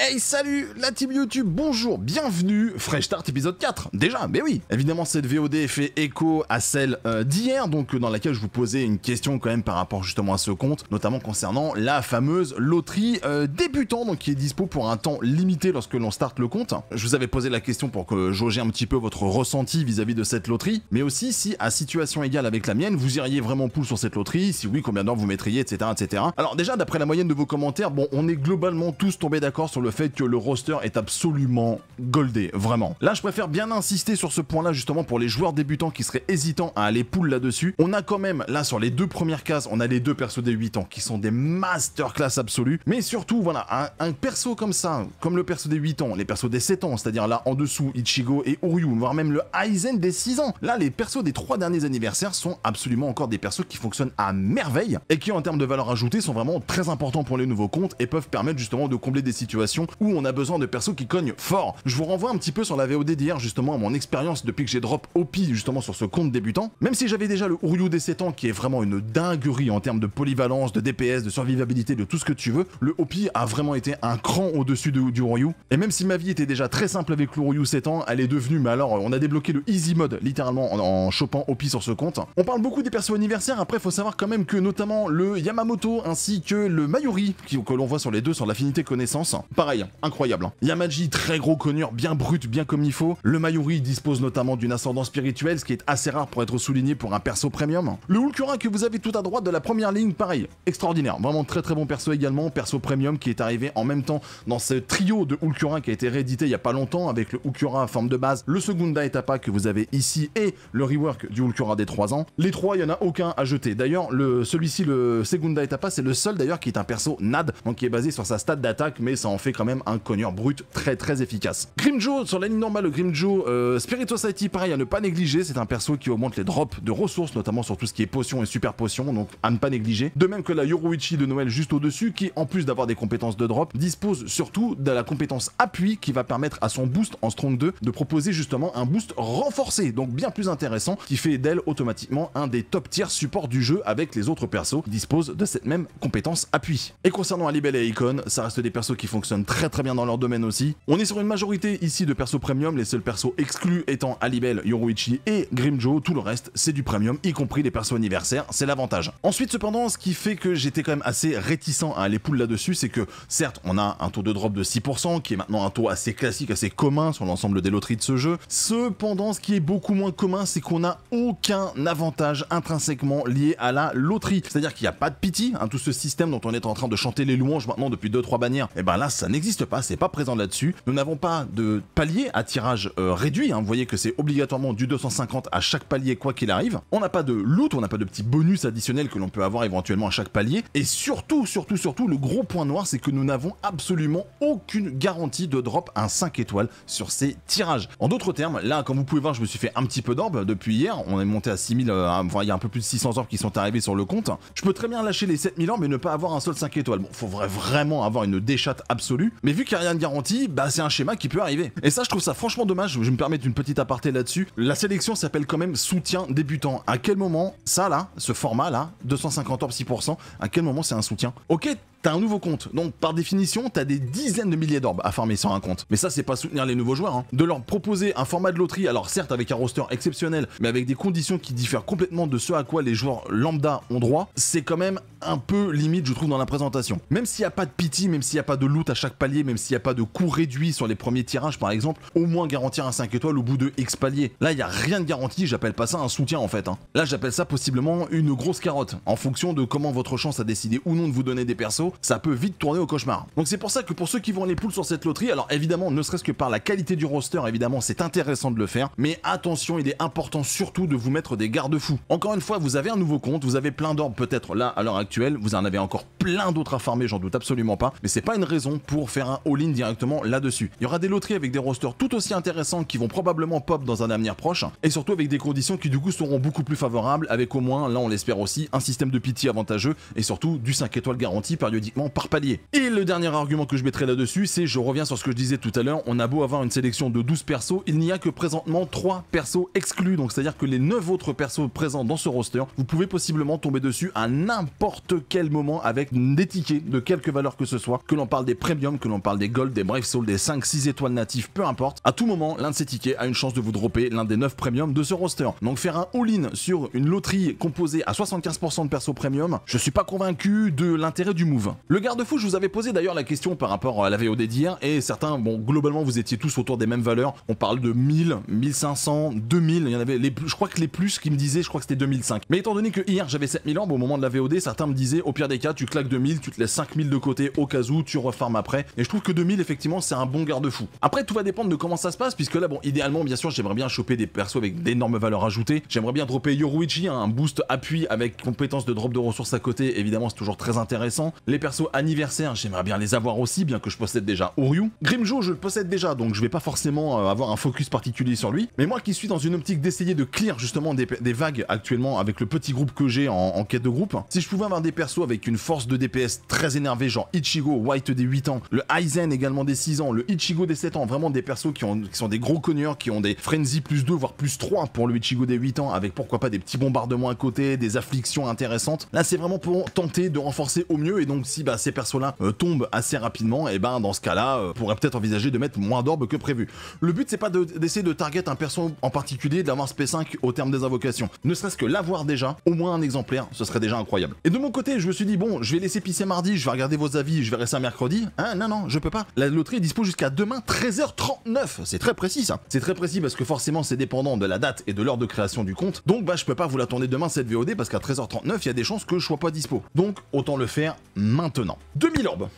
Hey salut la team YouTube, bonjour, bienvenue, Fresh Start épisode 4, déjà, mais oui Évidemment cette VOD fait écho à celle euh, d'hier, donc euh, dans laquelle je vous posais une question quand même par rapport justement à ce compte, notamment concernant la fameuse loterie euh, débutant, donc qui est dispo pour un temps limité lorsque l'on start le compte. Je vous avais posé la question pour que jauger un petit peu votre ressenti vis-à-vis de cette loterie, mais aussi si à situation égale avec la mienne, vous iriez vraiment poule sur cette loterie, si oui, combien d'heures vous mettriez, etc., etc. Alors déjà, d'après la moyenne de vos commentaires, bon, on est globalement tous tombés d'accord sur le fait que le roster est absolument goldé, vraiment. Là, je préfère bien insister sur ce point-là, justement, pour les joueurs débutants qui seraient hésitants à aller poule là-dessus. On a quand même, là, sur les deux premières cases, on a les deux persos des 8 ans, qui sont des masterclass absolus. Mais surtout, voilà, un, perso comme ça, comme le perso des 8 ans, les persos des 7 ans, c'est-à-dire là, en dessous, Ichigo et Uryu, voire même le Aizen des 6 ans. Là, les persos des 3 derniers anniversaires sont absolument encore des persos qui fonctionnent à merveille et qui, en termes de valeur ajoutée, sont vraiment très importants pour les nouveaux comptes et peuvent permettre justement de combler des situations où on a besoin de persos qui cognent fort. Je vous renvoie un petit peu sur la VOD d'hier justement à mon expérience depuis que j'ai drop Opi justement sur ce compte débutant. Même si j'avais déjà le Uryu des 7 ans qui est vraiment une dinguerie en termes de polyvalence, de DPS, de survivabilité, de tout ce que tu veux, le Opi a vraiment été un cran au-dessus du Uryu. Et même si ma vie était déjà très simple avec le Uryu 7 ans, elle est devenue, mais alors on a débloqué le easy mode littéralement en, chopant Opi sur ce compte. On parle beaucoup des persos anniversaires, après faut savoir quand même que notamment le Yamamoto ainsi que le Mayuri qui, que l'on voit sur les deux sur l'affinité connaissance. Hein. incroyable. Hein. Yamaji, très gros connu, bien brut, bien comme il faut. Le Mayuri dispose notamment d'une ascendance spirituelle, ce qui est assez rare pour être souligné pour un perso premium. Le Hulkura que vous avez tout à droite de la première ligne, pareil, extraordinaire. Vraiment très très bon perso également, perso premium qui est arrivé en même temps dans ce trio de Hulkura qui a été réédité il y a pas longtemps avec le Hulkura en forme de base, le Segunda Etapa que vous avez ici et le rework du Hulkura des 3 ans. Les trois, il n'y en a aucun à jeter. D'ailleurs, celui-ci, le Segunda Etapa, c'est le seul d'ailleurs qui est un perso NAD, donc qui est basé sur sa stat d'attaque, mais ça en fait quand même un cogneur brut très très efficace. Grimjo, sur la ligne normale, Grimjo, euh, Spirit Society, pareil à ne pas négliger, c'est un perso qui augmente les drops de ressources, notamment sur tout ce qui est potions et super potions, donc à ne pas négliger. De même que la Yoruichi de Noël juste au-dessus, qui en plus d'avoir des compétences de drop, dispose surtout de la compétence appui qui va permettre à son boost en Strong 2 de proposer justement un boost renforcé, donc bien plus intéressant, qui fait d'elle automatiquement un des top tiers supports du jeu avec les autres persos qui disposent de cette même compétence appui. Et concernant Alibel et Icon, ça reste des persos qui fonctionnent très très bien dans leur domaine aussi. On est sur une majorité ici de persos premium, les seuls persos exclus étant Alibel, Yoruichi et Grimjo, tout le reste c'est du premium, y compris les persos anniversaires, c'est l'avantage. Ensuite cependant, ce qui fait que j'étais quand même assez réticent à aller poule là-dessus, c'est que certes on a un taux de drop de 6%, qui est maintenant un taux assez classique, assez commun sur l'ensemble des loteries de ce jeu. Cependant, ce qui est beaucoup moins commun, c'est qu'on n'a aucun avantage intrinsèquement lié à la loterie. C'est-à-dire qu'il n'y a pas de pitié, hein, tout ce système dont on est en train de chanter les louanges maintenant depuis 2-3 bannières, et eh ben là ça n'existe pas, c'est pas présent là-dessus. Nous n'avons pas de palier à tirage euh, réduit, hein. vous voyez que c'est obligatoirement du 250 à chaque palier quoi qu'il arrive. On n'a pas de loot, on n'a pas de petits bonus additionnels que l'on peut avoir éventuellement à chaque palier. Et surtout, surtout, surtout, le gros point noir, c'est que nous n'avons absolument aucune garantie de drop un 5 étoiles sur ces tirages. En d'autres termes, là, comme vous pouvez voir, je me suis fait un petit peu d'orbe depuis hier. On est monté à 6000, euh, enfin, il y a un peu plus de 600 orbes qui sont arrivés sur le compte. Je peux très bien lâcher les 7000 orbes et ne pas avoir un seul 5 étoiles. Bon, faudrait vraiment avoir une déchatte absolue mais vu qu'il n'y a rien de garanti, bah, c'est un schéma qui peut arriver. Et ça, je trouve ça franchement dommage. Je me permets une petite aparté là-dessus. La sélection s'appelle quand même soutien débutant. À quel moment, ça là, ce format là, 250 orbes 6%, à quel moment c'est un soutien Ok, t'as un nouveau compte. Donc, par définition, t'as des dizaines de milliers d'orbes à farmer sur un compte. Mais ça, c'est pas soutenir les nouveaux joueurs. Hein. De leur proposer un format de loterie, alors certes avec un roster exceptionnel, mais avec des conditions qui diffèrent complètement de ce à quoi les joueurs lambda ont droit, c'est quand même un peu limite, je trouve, dans la présentation. Même s'il n'y a pas de pity, même s'il n'y a pas de loot à chaque palier, même s'il n'y a pas de coût réduit sur les premiers tirages, par exemple, au moins garantir un 5 étoiles au bout de X paliers. Là, il n'y a rien de garanti, j'appelle pas ça un soutien en fait. Hein. Là, j'appelle ça possiblement une grosse carotte, en fonction de comment votre chance a décidé ou non de vous donner des persos ça peut vite tourner au cauchemar. Donc c'est pour ça que pour ceux qui vont les poules sur cette loterie, alors évidemment, ne serait-ce que par la qualité du roster, évidemment, c'est intéressant de le faire, mais attention, il est important surtout de vous mettre des garde-fous. Encore une fois, vous avez un nouveau compte, vous avez plein d'orbes peut-être là à l'heure actuelle, vous en avez encore plein d'autres à farmer, j'en doute absolument pas, mais c'est pas une raison pour faire un all-in directement là-dessus. Il y aura des loteries avec des rosters tout aussi intéressants qui vont probablement pop dans un avenir proche, et surtout avec des conditions qui du coup seront beaucoup plus favorables, avec au moins, là on l'espère aussi, un système de pitié avantageux, et surtout du 5 étoiles garanti par du par palier. Et le dernier argument que je mettrai là-dessus, c'est je reviens sur ce que je disais tout à l'heure, on a beau avoir une sélection de 12 persos, il n'y a que présentement 3 persos exclus, donc c'est-à-dire que les 9 autres persos présents dans ce roster, vous pouvez possiblement tomber dessus à n'importe quel moment avec des tickets de quelque valeur que ce soit, que l'on parle des premiums, que l'on parle des gold, des brave souls, des 5, 6 étoiles natives, peu importe, à tout moment, l'un de ces tickets a une chance de vous dropper l'un des 9 premiums de ce roster. Donc faire un all-in sur une loterie composée à 75% de persos premium, je suis pas convaincu de l'intérêt du move. Le garde-fou, je vous avais posé d'ailleurs la question par rapport à la VOD d'hier, et certains, bon, globalement, vous étiez tous autour des mêmes valeurs. On parle de 1000, 1500, 2000, il y en avait les plus, je crois que les plus qui me disaient, je crois que c'était 2005. Mais étant donné que hier j'avais 7000 ans, au moment de la VOD, certains me disaient, au pire des cas, tu claques 2000, tu te laisses 5000 de côté au cas où, tu refarmes après. Et je trouve que 2000, effectivement, c'est un bon garde-fou. Après, tout va dépendre de comment ça se passe, puisque là, bon, idéalement, bien sûr, j'aimerais bien choper des persos avec d'énormes valeurs ajoutées. J'aimerais bien dropper Yoruichi, hein, un boost appui avec compétence de drop de ressources à côté, évidemment, c'est toujours très intéressant persos anniversaire j'aimerais bien les avoir aussi, bien que je possède déjà Oryu. Grimjo, je le possède déjà, donc je vais pas forcément euh, avoir un focus particulier sur lui. Mais moi qui suis dans une optique d'essayer de clear justement des, vagues actuellement avec le petit groupe que j'ai en, quête de groupe, si je pouvais avoir des persos avec une force de DPS très énervée, genre Ichigo, White des 8 ans, le Aizen également des 6 ans, le Ichigo des 7 ans, vraiment des persos qui, ont, sont des gros cogneurs, qui ont des Frenzy plus 2, voire plus 3 pour le Ichigo des 8 ans, avec pourquoi pas des petits bombardements à côté, des afflictions intéressantes. Là c'est vraiment pour tenter de renforcer au mieux et donc si bah, ces persos-là euh, tombent assez rapidement, et eh ben dans ce cas-là, on euh, pourrait peut-être envisager de mettre moins d'orbes que prévu. Le but, c'est pas d'essayer de, target un perso en particulier, d'avoir ce P5 au terme des invocations. Ne serait-ce que l'avoir déjà, au moins un exemplaire, ce serait déjà incroyable. Et de mon côté, je me suis dit, bon, je vais laisser pisser mardi, je vais regarder vos avis, je verrai ça mercredi. Hein, non, non, je peux pas. La loterie est dispo jusqu'à demain, 13h39. C'est très précis, ça. C'est très précis parce que forcément, c'est dépendant de la date et de l'heure de création du compte. Donc, bah, je peux pas vous la tourner demain, cette VOD, parce qu'à 13h39, il y a des chances que je sois pas dispo. Donc, autant le faire maintenant. 2000 orbes.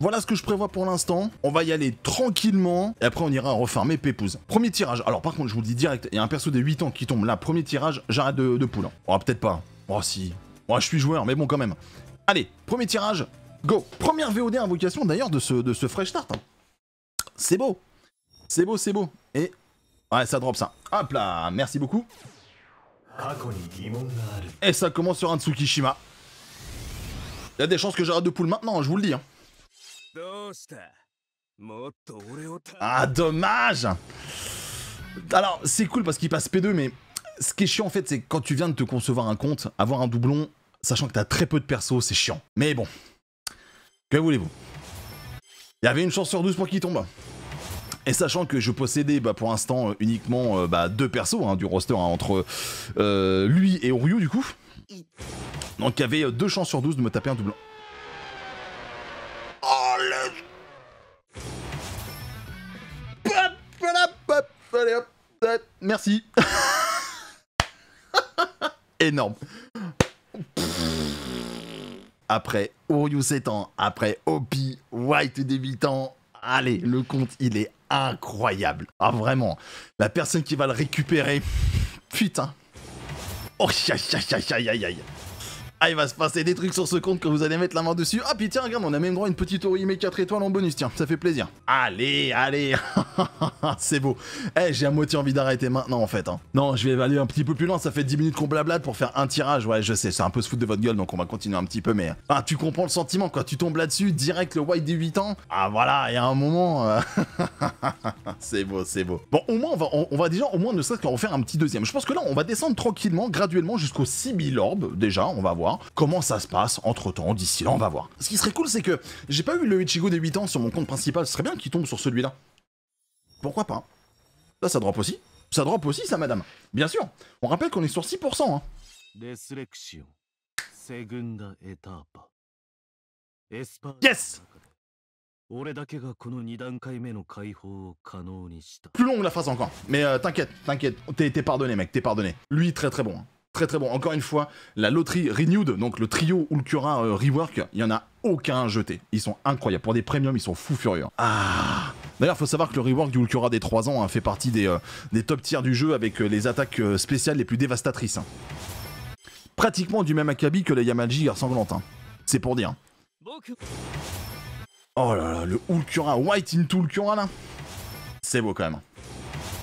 Voilà ce que je prévois pour l'instant. On va y aller tranquillement. Et après, on ira refarmer Pépouze. Premier tirage. Alors, par contre, je vous le dis direct, il y a un perso des 8 ans qui tombe là. Premier tirage, j'arrête de, de poule. Hein. Oh, peut-être pas. Oh, si. Moi, oh, je suis joueur, mais bon, quand même. Allez, premier tirage. Go. Première VOD invocation, d'ailleurs, de ce, de ce fresh start. Hein. C'est beau. C'est beau, c'est beau. Et... Ouais, ça drop ça. Hop là, merci beaucoup. Et ça commence sur un Tsukishima. Il y a des chances que j'arrête de poule maintenant, hein, je vous le dis. Hein. Ah, dommage Alors, c'est cool parce qu'il passe P2, mais ce qui est chiant en fait, c'est quand tu viens de te concevoir un compte, avoir un doublon, sachant que t'as très peu de perso, c'est chiant. Mais bon, que voulez-vous Il y avait une chance sur 12 pour qu'il tombe. Et sachant que je possédais bah, pour l'instant euh, uniquement euh, bah, deux persos hein, du roster, entre euh, lui et Oryu du coup. Donc il y avait 2 euh, chances sur 12 de me taper un doublon. Oh le... allez, merci. Énorme. Après Oriou 7 ans, après Opi, White débutant, Allez, le compte, il est incroyable. Ah, vraiment. La personne qui va le récupérer. Putain. Oh, chia, chia, chia, aïe, aïe. Ah, il va se passer des trucs sur ce compte que vous allez mettre la main dessus. Ah, puis tiens, regarde, on a même droit une petite et 4 étoiles en bonus, tiens, ça fait plaisir. Allez, allez c'est beau. Eh, j'ai à moitié envie d'arrêter maintenant en fait. Hein. Non, je vais aller un petit peu plus loin. ça fait 10 minutes qu'on blablate pour faire un tirage. Ouais, je sais, c'est un peu se foutre de votre gueule, donc on va continuer un petit peu, mais... Hein. Ah, tu comprends le sentiment, quand tu tombes là-dessus, direct le white des 8 ans. Ah voilà, il y a un moment... Euh, c'est beau, c'est beau. Bon, au moins, on va, on, va déjà, au moins, ne serait-ce qu'en refaire faire un petit deuxième. Je pense que là, on va descendre tranquillement, graduellement, jusqu'au 6000 orbes, déjà, on va voir comment ça se passe. Entre-temps, d'ici là, on va voir. Ce qui serait cool, c'est que j'ai pas eu le Ichigo des 8 ans sur mon compte principal, ce serait bien qu'il tombe sur celui-là. Pourquoi pas Là, ça drop aussi. Ça drop aussi, ça, madame. Bien sûr. On rappelle qu'on est sur 6%. Hein. Yes Plus longue la phrase encore. Mais euh, t'inquiète, t'inquiète. T'es pardonné, mec. T'es pardonné. Lui, très très bon. Hein. Très très bon. Encore une fois, la loterie Renewed, donc le trio ou le Cura euh, Rework, il y en a aucun jeté. Ils sont incroyables. Pour des premiums, ils sont fous furieux. Ah D'ailleurs, faut savoir que le rework du Hulkura des 3 ans hein, fait partie euh, des, top tiers du jeu avec euh, les attaques euh, spéciales les plus dévastatrices. Hein. Pratiquement du même acabit que les Yamalji ressemblantes, hein. C'est pour dire. Oh là là, le Hulkura, White into Hulkura là C'est beau quand même.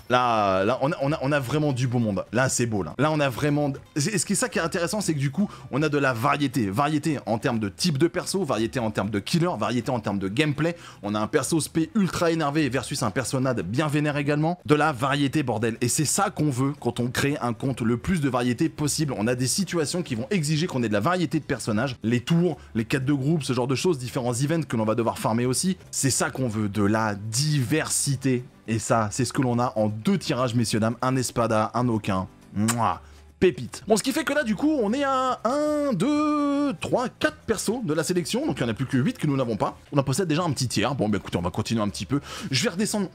Là, on, a, vraiment du beau monde. Là, c'est beau. Là. là, on a vraiment. Et ce qui est ça qui est intéressant, c'est que du coup, on a de la variété. Variété en termes de type de perso, variété en termes de killer, variété en termes de gameplay. On a un perso spé ultra énervé versus un personnage bien vénère également. De la variété, bordel. Et c'est ça qu'on veut quand on crée un compte. Le plus de variété possible. On a des situations qui vont exiger qu'on ait de la variété de personnages. Les tours, les quêtes de groupe, ce genre de choses, différents events que l'on va devoir farmer aussi. C'est ça qu'on veut, de la diversité et ça, c'est ce que l'on a en deux tirages, messieurs, dames. Un Espada, un Aucun. Mouah pépite. Bon, ce qui fait que là, du coup, on est à 1, 2, 3, 4 persos de la sélection. Donc, il n'y en a plus que 8 que nous n'avons pas. On en possède déjà un petit tiers. Bon, ben écoutez, on va continuer un petit peu. Je vais redescendre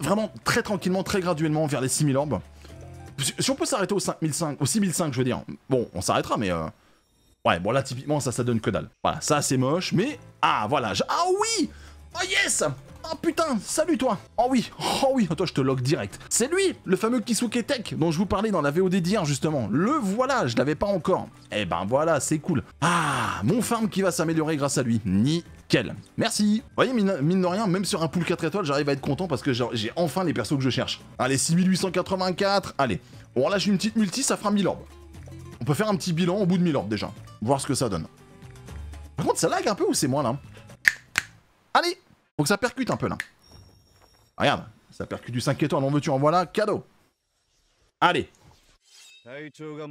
vraiment très tranquillement, très graduellement vers les 6000 orbes. Si on peut s'arrêter aux 5005, au 6005, je veux dire. Bon, on s'arrêtera, mais... Euh, ouais, bon, là, typiquement, ça, ça donne que dalle. Voilà, ça, c'est moche, mais... Ah, voilà. Ah oui Oh yes Oh putain, salut toi Oh oui, oh oui, toi je te log direct. C'est lui, le fameux Kisuke Tech dont je vous parlais dans la VOD d'hier justement. Le voilà, je l'avais pas encore. Eh ben voilà, c'est cool. Ah, mon farm qui va s'améliorer grâce à lui. Nickel. Merci. Vous voyez, mine, de rien, même sur un pool 4 étoiles, j'arrive à être content parce que j'ai enfin les persos que je cherche. Allez, 6884. Allez, on relâche une petite multi, ça fera 1000 orbes. On peut faire un petit bilan au bout de 1000 orbes déjà. Voir ce que ça donne. Par contre, ça lag un peu ou c'est moi là Allez donc ça percute un peu là. Regarde, ça percute du 5 étoiles, on veut tu en voilà, cadeau. Allez. Hmm.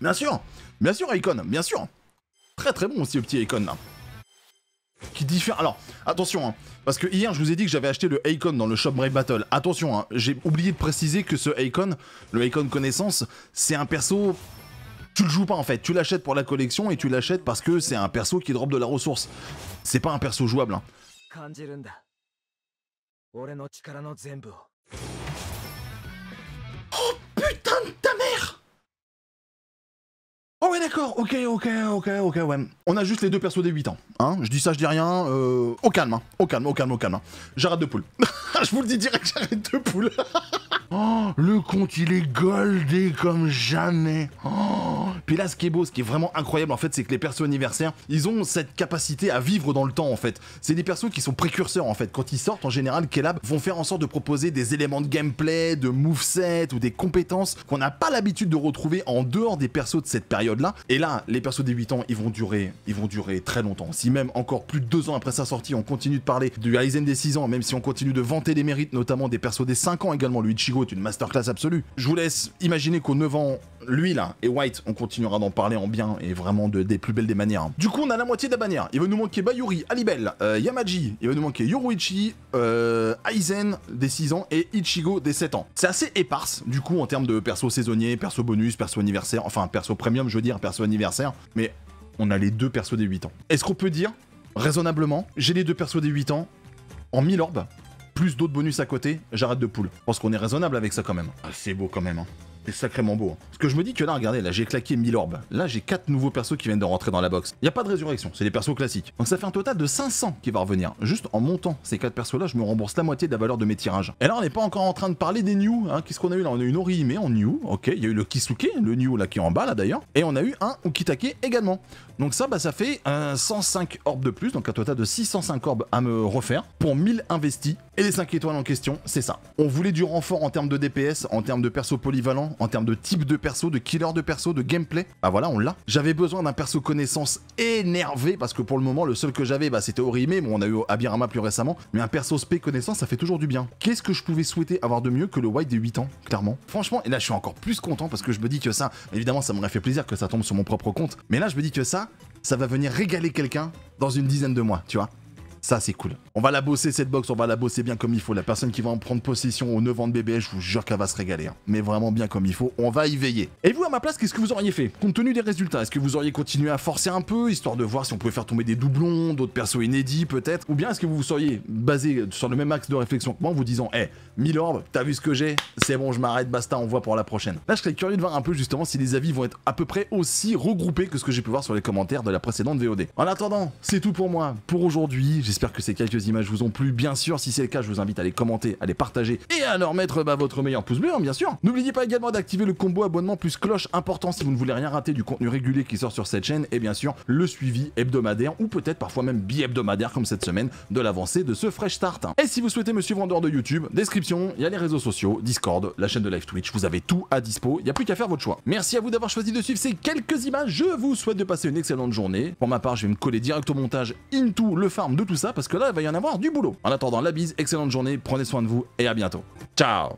Bien sûr, bien sûr, Icon, bien sûr. Très très bon aussi le petit Icon là. Qui diffère. Alors, attention, hein, parce que hier je vous ai dit que j'avais acheté le Icon dans le shop Brave Battle. Attention, hein, j'ai oublié de préciser que ce Icon, le Icon Connaissance, c'est un perso tu le joues pas en fait, tu l'achètes pour la collection et tu l'achètes parce que c'est un perso qui drop de la ressource. C'est pas un perso jouable. Hein. Oh putain de ta mère Oh ouais d'accord, ok ok ok ok ouais. On a juste les deux persos des 8 ans, hein. Je dis ça, je dis rien, euh... au calme, hein. au calme, au calme, au calme. Hein. J'arrête de poule. je vous le dis direct, j'arrête de poule. oh, le compte il est goldé comme jamais. Oh. Puis là, ce qui est beau, ce qui est vraiment incroyable, en fait, c'est que les persos anniversaires, ils ont cette capacité à vivre dans le temps, en fait. C'est des persos qui sont précurseurs, en fait. Quand ils sortent, en général, lab vont faire en sorte de proposer des éléments de gameplay, de moveset ou des compétences qu'on n'a pas l'habitude de retrouver en dehors des persos de cette période-là. Et là, les persos des 8 ans, ils vont durer, ils vont durer très longtemps. Si même encore plus de 2 ans après sa sortie, on continue de parler du Aizen des 6 ans, même si on continue de vanter les mérites, notamment des persos des 5 ans également, le Ichigo est une masterclass absolue. Je vous laisse imaginer qu'au 9 ans, lui là et White, on continuera d'en parler en bien et vraiment de, des plus belles des manières. Du coup, on a la moitié de la bannière. Il va nous manquer Bayuri, Alibel, euh, Yamaji, il va nous manquer Yoruichi, euh, Aizen des 6 ans et Ichigo des 7 ans. C'est assez éparse du coup en termes de perso saisonnier, perso bonus, perso anniversaire, enfin perso premium, je veux dire, perso anniversaire, mais on a les deux persos des 8 ans. Est-ce qu'on peut dire, raisonnablement, j'ai les deux persos des 8 ans en 1000 orbes, plus d'autres bonus à côté, j'arrête de poule. Je pense qu'on est raisonnable avec ça quand même. Ah, c'est beau quand même. Hein. C'est sacrément beau. Hein. ce que je me dis que là, regardez, là j'ai claqué 1000 orbes. Là j'ai 4 nouveaux persos qui viennent de rentrer dans la box. Il n'y a pas de résurrection, c'est des persos classiques. Donc ça fait un total de 500 qui va revenir. Juste en montant ces 4 persos là, je me rembourse la moitié de la valeur de mes tirages. Et là on n'est pas encore en train de parler des new. Hein, qu'est-ce qu'on a eu là On a eu une Orihime en new. Ok, il y a eu le Kisuke, le new là qui est en bas là d'ailleurs. Et on a eu un Ukitake également. Donc ça, bah, ça fait un 105 orbes de plus, donc un total de 605 orbes à me refaire pour 1000 investis. Et les 5 étoiles en question, c'est ça. On voulait du renfort en termes de DPS, en termes de perso polyvalent, en termes de type de perso, de killer de perso, de gameplay. Bah voilà, on l'a. J'avais besoin d'un perso connaissance énervé parce que pour le moment, le seul que j'avais, bah, c'était Orihime. Bon, on a eu Abirama plus récemment, mais un perso spé connaissance, ça fait toujours du bien. Qu'est-ce que je pouvais souhaiter avoir de mieux que le White des 8 ans, clairement Franchement, et là, je suis encore plus content parce que je me dis que ça, évidemment, ça m'aurait fait plaisir que ça tombe sur mon propre compte. Mais là, je me dis que ça, ça va venir régaler quelqu'un dans une dizaine de mois, tu vois. Ça, c'est cool. On va la bosser, cette box. On va la bosser bien comme il faut. La personne qui va en prendre possession au 9 ans de bébé, je vous jure qu'elle va se régaler. Hein. Mais vraiment bien comme il faut. On va y veiller. Et vous, à ma place, qu'est-ce que vous auriez fait Compte tenu des résultats, est-ce que vous auriez continué à forcer un peu, histoire de voir si on pouvait faire tomber des doublons, d'autres persos inédits, peut-être Ou bien est-ce que vous vous seriez basé sur le même axe de réflexion que moi en vous disant Hé, «Eh, Milord, t'as vu ce que j'ai C'est bon, je m'arrête, basta, on voit pour la prochaine. Là, je serais curieux de voir un peu justement si les avis vont être à peu près aussi regroupés que ce que j'ai pu voir sur les commentaires de la précédente VOD. En attendant, c'est tout pour moi pour aujourd'hui. J'espère que ces quelques images vous ont plu. Bien sûr, si c'est le cas, je vous invite à les commenter, à les partager et à leur mettre bah, votre meilleur pouce bleu, hein, bien sûr. N'oubliez pas également d'activer le combo abonnement plus cloche important si vous ne voulez rien rater du contenu régulier qui sort sur cette chaîne et bien sûr le suivi hebdomadaire ou peut-être parfois même bi-hebdomadaire comme cette semaine de l'avancée de ce Fresh Start. Et si vous souhaitez me suivre en dehors de YouTube, description, il y a les réseaux sociaux, Discord, la chaîne de live Twitch, vous avez tout à dispo, il n'y a plus qu'à faire votre choix. Merci à vous d'avoir choisi de suivre ces quelques images, je vous souhaite de passer une excellente journée. Pour ma part, je vais me coller direct au montage into le farm de tout ça parce que là, il va y en avoir du boulot. En attendant, la bise, excellente journée, prenez soin de vous et à bientôt. Ciao